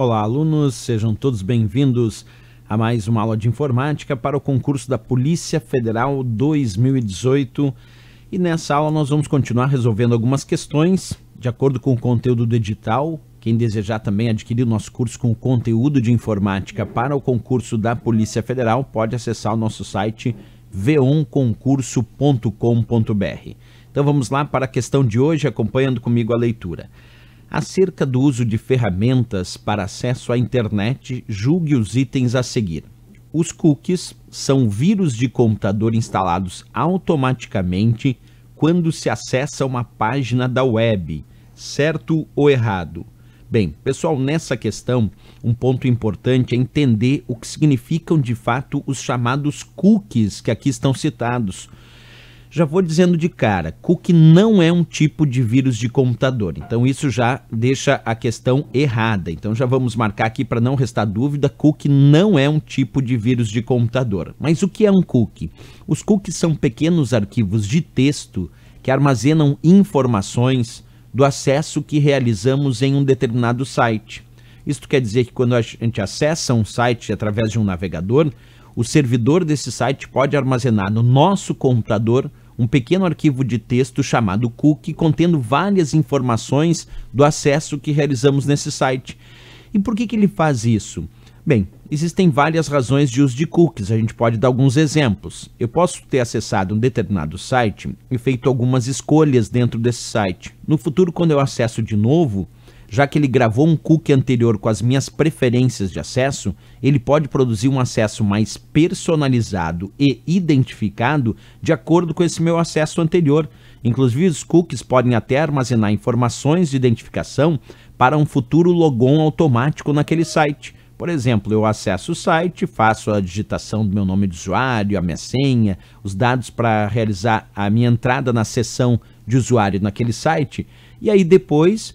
Olá, alunos, sejam todos bem-vindos a mais uma aula de informática para o concurso da Polícia Federal 2018. E nessa aula nós vamos continuar resolvendo algumas questões de acordo com o conteúdo do edital. Quem desejar também adquirir o nosso curso com conteúdo de informática para o concurso da Polícia Federal, pode acessar o nosso site v1concurso.com.br. Então vamos lá para a questão de hoje, acompanhando comigo a leitura. Acerca do uso de ferramentas para acesso à internet, julgue os itens a seguir. Os cookies são vírus de computador instalados automaticamente quando se acessa uma página da web, certo ou errado? Bem, pessoal, nessa questão, um ponto importante é entender o que significam de fato os chamados cookies que aqui estão citados, já vou dizendo de cara, cookie não é um tipo de vírus de computador, então isso já deixa a questão errada. Então já vamos marcar aqui para não restar dúvida, cookie não é um tipo de vírus de computador. Mas o que é um cookie? Os cookies são pequenos arquivos de texto que armazenam informações do acesso que realizamos em um determinado site isto quer dizer que quando a gente acessa um site através de um navegador, o servidor desse site pode armazenar no nosso computador um pequeno arquivo de texto chamado cookie contendo várias informações do acesso que realizamos nesse site. E por que, que ele faz isso? Bem, existem várias razões de uso de cookies, a gente pode dar alguns exemplos. Eu posso ter acessado um determinado site e feito algumas escolhas dentro desse site. No futuro, quando eu acesso de novo, já que ele gravou um cookie anterior com as minhas preferências de acesso, ele pode produzir um acesso mais personalizado e identificado de acordo com esse meu acesso anterior. Inclusive, os cookies podem até armazenar informações de identificação para um futuro logon automático naquele site. Por exemplo, eu acesso o site, faço a digitação do meu nome de usuário, a minha senha, os dados para realizar a minha entrada na sessão de usuário naquele site, e aí depois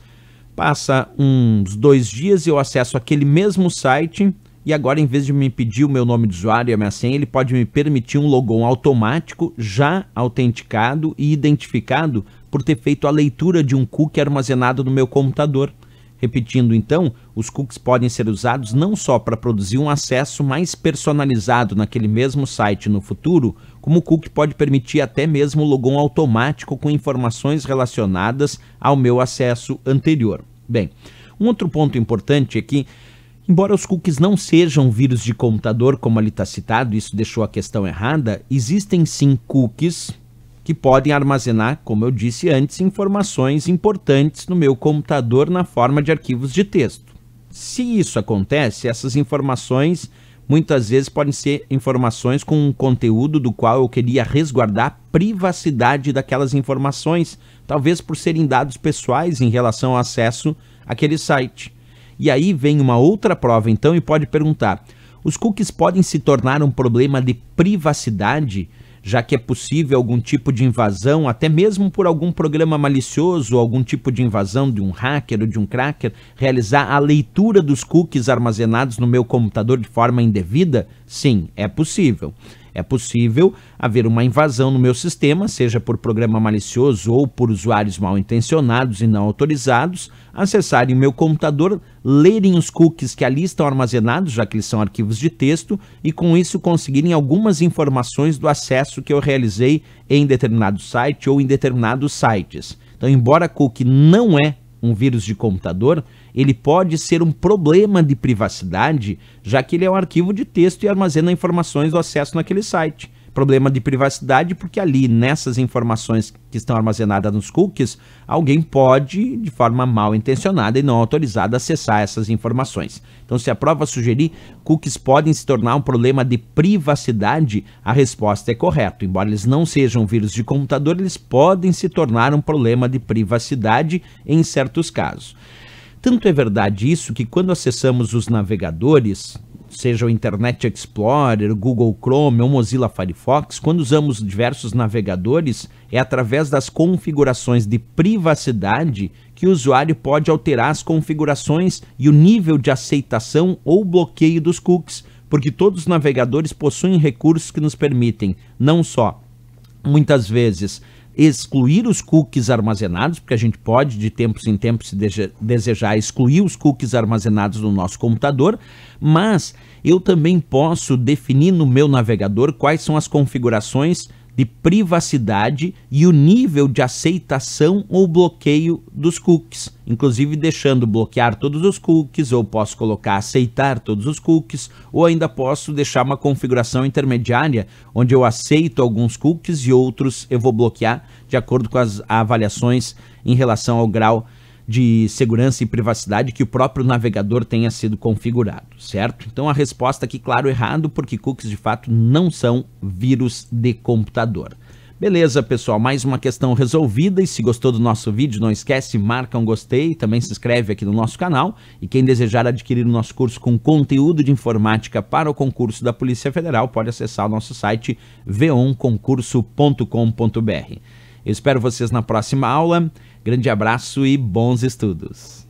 Passa uns dois dias e eu acesso aquele mesmo site e agora em vez de me pedir o meu nome de usuário e a minha senha, ele pode me permitir um logon automático já autenticado e identificado por ter feito a leitura de um cookie armazenado no meu computador. Repetindo então, os cookies podem ser usados não só para produzir um acesso mais personalizado naquele mesmo site no futuro, como o cookie pode permitir até mesmo logon automático com informações relacionadas ao meu acesso anterior. Bem, um outro ponto importante é que Embora os cookies não sejam vírus de computador, como ali está citado, isso deixou a questão errada, existem sim cookies que podem armazenar, como eu disse antes, informações importantes no meu computador na forma de arquivos de texto. Se isso acontece, essas informações muitas vezes podem ser informações com um conteúdo do qual eu queria resguardar a privacidade daquelas informações, talvez por serem dados pessoais em relação ao acesso àquele site. E aí vem uma outra prova então e pode perguntar: os cookies podem se tornar um problema de privacidade? já que é possível algum tipo de invasão, até mesmo por algum programa malicioso, algum tipo de invasão de um hacker ou de um cracker, realizar a leitura dos cookies armazenados no meu computador de forma indevida? Sim, é possível. É possível haver uma invasão no meu sistema, seja por programa malicioso ou por usuários mal intencionados e não autorizados, acessarem o meu computador, lerem os cookies que ali estão armazenados, já que eles são arquivos de texto, e com isso conseguirem algumas informações do acesso que eu realizei em determinado site ou em determinados sites. Então, embora cookie não é um vírus de computador, ele pode ser um problema de privacidade, já que ele é um arquivo de texto e armazena informações do acesso naquele site problema de privacidade, porque ali nessas informações que estão armazenadas nos cookies, alguém pode, de forma mal intencionada e não autorizada, acessar essas informações. Então, se a prova sugerir cookies podem se tornar um problema de privacidade, a resposta é correta. Embora eles não sejam vírus de computador, eles podem se tornar um problema de privacidade em certos casos. Tanto é verdade isso que quando acessamos os navegadores, seja o Internet Explorer, Google Chrome ou Mozilla Firefox, quando usamos diversos navegadores, é através das configurações de privacidade que o usuário pode alterar as configurações e o nível de aceitação ou bloqueio dos cookies, porque todos os navegadores possuem recursos que nos permitem não só muitas vezes excluir os cookies armazenados, porque a gente pode de tempos em tempos se desejar excluir os cookies armazenados no nosso computador, mas eu também posso definir no meu navegador quais são as configurações de privacidade e o nível de aceitação ou bloqueio dos cookies, inclusive deixando bloquear todos os cookies, ou posso colocar aceitar todos os cookies, ou ainda posso deixar uma configuração intermediária, onde eu aceito alguns cookies e outros eu vou bloquear, de acordo com as avaliações em relação ao grau de segurança e privacidade que o próprio navegador tenha sido configurado, certo? Então a resposta aqui, claro, errado, porque cookies de fato não são vírus de computador. Beleza, pessoal, mais uma questão resolvida e se gostou do nosso vídeo, não esquece, marca um gostei, também se inscreve aqui no nosso canal e quem desejar adquirir o nosso curso com conteúdo de informática para o concurso da Polícia Federal pode acessar o nosso site v1concurso.com.br. Eu espero vocês na próxima aula. Grande abraço e bons estudos!